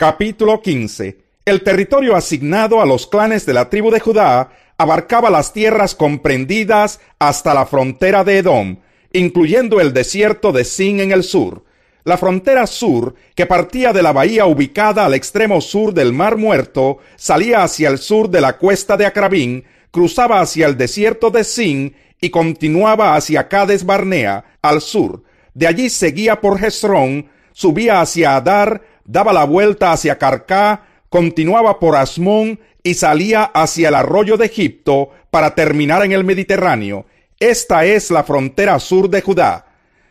Capítulo 15. El territorio asignado a los clanes de la tribu de Judá abarcaba las tierras comprendidas hasta la frontera de Edom, incluyendo el desierto de Sin en el sur. La frontera sur, que partía de la bahía ubicada al extremo sur del Mar Muerto, salía hacia el sur de la cuesta de Acrabín, cruzaba hacia el desierto de Sin y continuaba hacia Cades Barnea, al sur. De allí seguía por Hezrón, subía hacia Adar, daba la vuelta hacia Carcá, continuaba por Asmón y salía hacia el arroyo de Egipto para terminar en el Mediterráneo. Esta es la frontera sur de Judá.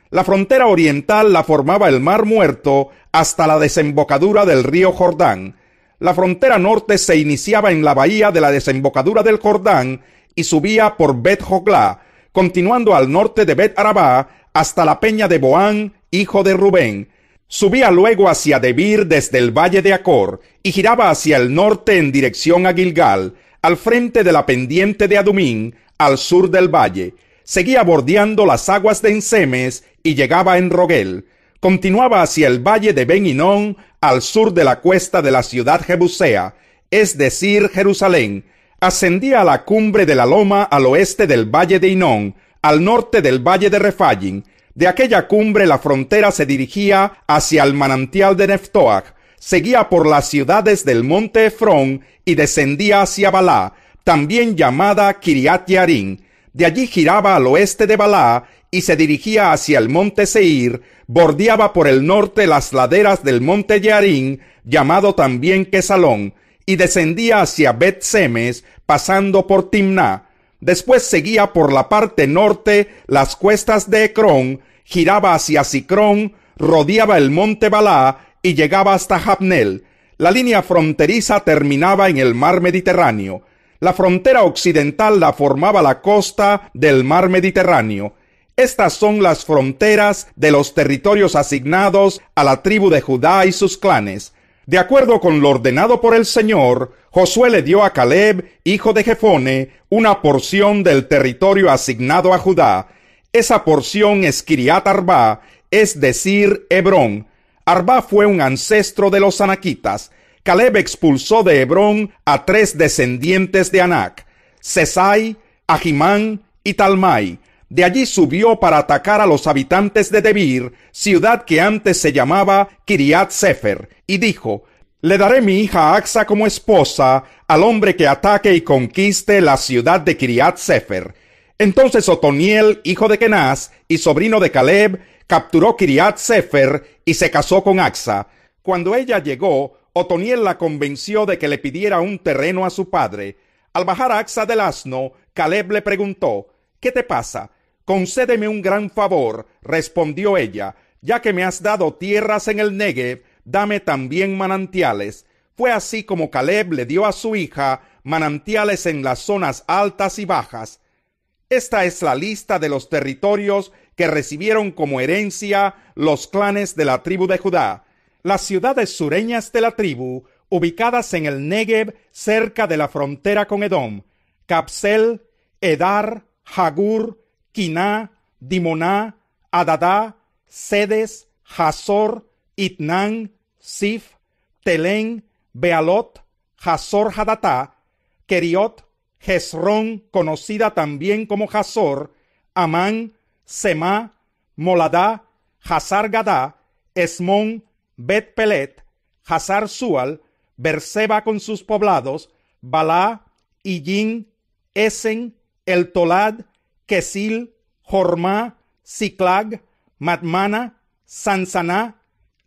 La frontera oriental la formaba el Mar Muerto hasta la desembocadura del río Jordán. La frontera norte se iniciaba en la bahía de la desembocadura del Jordán y subía por Bet Joglá, continuando al norte de Bet Arabá hasta la peña de Boán, hijo de Rubén. Subía luego hacia Debir desde el valle de Acor y giraba hacia el norte en dirección a Gilgal, al frente de la pendiente de Adumín, al sur del valle. Seguía bordeando las aguas de Ensemes y llegaba en Roguel. Continuaba hacia el valle de Ben al sur de la cuesta de la ciudad Jebusea, es decir, Jerusalén. Ascendía a la cumbre de la loma al oeste del valle de Hinón, al norte del valle de Refayin, de aquella cumbre la frontera se dirigía hacia el manantial de Neftoach, seguía por las ciudades del monte Efrón y descendía hacia Balá, también llamada Kiriat Yarim. De allí giraba al oeste de Balá y se dirigía hacia el monte Seir, bordeaba por el norte las laderas del monte Yarín, llamado también Quesalón, y descendía hacia Bet Semes, pasando por Timnah. Después seguía por la parte norte las cuestas de Ecrón, giraba hacia Sicrón, rodeaba el monte Balá y llegaba hasta Jabnel. La línea fronteriza terminaba en el mar Mediterráneo. La frontera occidental la formaba la costa del mar Mediterráneo. Estas son las fronteras de los territorios asignados a la tribu de Judá y sus clanes. De acuerdo con lo ordenado por el Señor, Josué le dio a Caleb, hijo de Jefone, una porción del territorio asignado a Judá. Esa porción es Kiriat Arba, es decir, Hebrón. Arba fue un ancestro de los anaquitas. Caleb expulsó de Hebrón a tres descendientes de Anac, Sesai, Ahimán y Talmai. De allí subió para atacar a los habitantes de Debir, ciudad que antes se llamaba Kiriat Sefer, y dijo, Le daré mi hija Axa como esposa al hombre que ataque y conquiste la ciudad de Kiriat Sefer. Entonces Otoniel, hijo de Kenaz y sobrino de Caleb, capturó Kiriat Sefer y se casó con Axa. Cuando ella llegó, Otoniel la convenció de que le pidiera un terreno a su padre. Al bajar a Axa del asno, Caleb le preguntó, ¿Qué te pasa? Concédeme un gran favor, respondió ella, ya que me has dado tierras en el Negev, dame también manantiales. Fue así como Caleb le dio a su hija manantiales en las zonas altas y bajas. Esta es la lista de los territorios que recibieron como herencia los clanes de la tribu de Judá. Las ciudades sureñas de la tribu, ubicadas en el Negev cerca de la frontera con Edom, Capsel, Edar, Kina, Dimoná, Adadá, Sedes, Hazor, Itnán, Sif, Telén, Bealot, Hazor Hadatá, Keriot, Jezrón, conocida también como Hazor, Amán, Semá, Moladá, Hazar Gadá, Esmón, Bet Pelet, Hazar Sual, Berseba con sus poblados, Balá, Yin, Esen, El Tolad, Kesil, Jormá, Siklag, Matmana, Sansaná,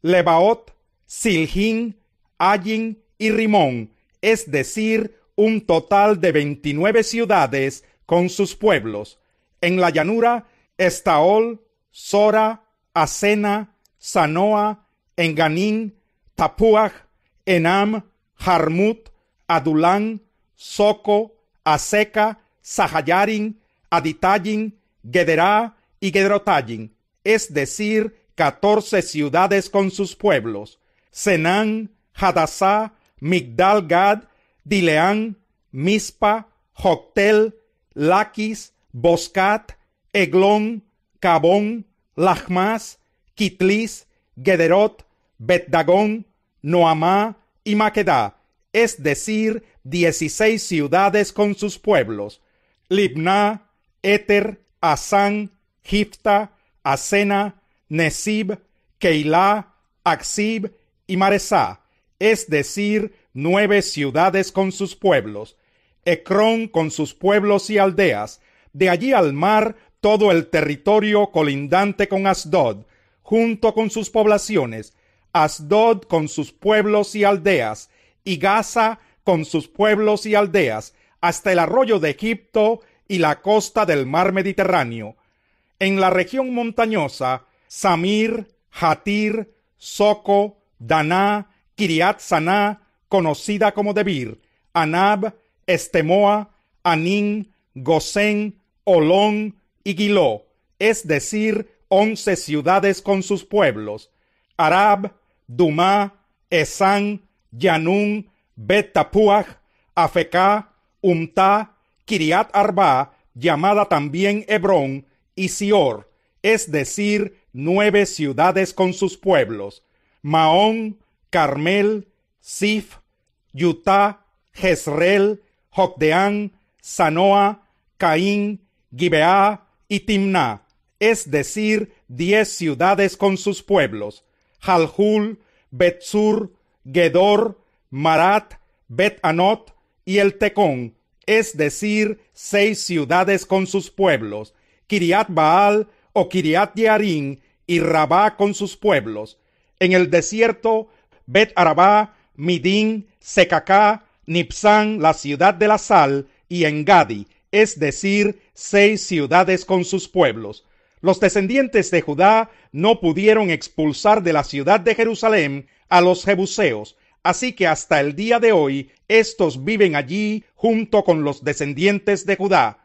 Lebaot, Siljín, Ayin y Rimón, es decir, un total de veintinueve ciudades con sus pueblos. En la llanura, Estaol, Sora, Asena, Sanoa, Enganín, Tapuaj, Enam, Jarmut, Adulán, Soco, Aceca, Sahayarin, Aditallin, Gederá y Gedrotayin, es decir, catorce ciudades con sus pueblos, Senán, Hadasá, Migdal Gad, Dileán, Mispa, Joctel, Laquis, Boscat, Eglón, Cabón, Lachmas, Kitlis, Gederot, Betdagón, Noamá y Maquedá, es decir, dieciséis ciudades con sus pueblos, Éter, Asán, Gifta, Asena, Nesib, Keilah, Axib y Maresá, es decir, nueve ciudades con sus pueblos, Ecrón con sus pueblos y aldeas, de allí al mar todo el territorio colindante con Asdod, junto con sus poblaciones, Asdod con sus pueblos y aldeas, y Gaza con sus pueblos y aldeas, hasta el arroyo de Egipto y la costa del mar Mediterráneo. En la región montañosa, Samir, Hatir, Soco, Daná, Kiriat Saná, conocida como Debir, Anab, Estemoa, Anín, Gosén, Olón y Giló, es decir, once ciudades con sus pueblos, Arab, Dumá, Esán, Yanún, Betapuach, Afeká, Umtá, Kiriat Arba, llamada también Hebrón, y Sior, es decir, nueve ciudades con sus pueblos, Maón, Carmel, Sif, Yutá, Jezreel, Jocdeán, Sanoa, Caín, Gibeá y Timná, es decir, diez ciudades con sus pueblos, halhul Betsur, Gedor, Marat, Bet-Anot y el Tecón, es decir, seis ciudades con sus pueblos, Kiriat Baal o Kiriat Yarin y Rabá con sus pueblos. En el desierto, Bet Arabá, Midín, Secacá, Nipsán, la ciudad de la sal, y Engadi, es decir, seis ciudades con sus pueblos. Los descendientes de Judá no pudieron expulsar de la ciudad de Jerusalén a los jebuseos, Así que hasta el día de hoy, estos viven allí junto con los descendientes de Judá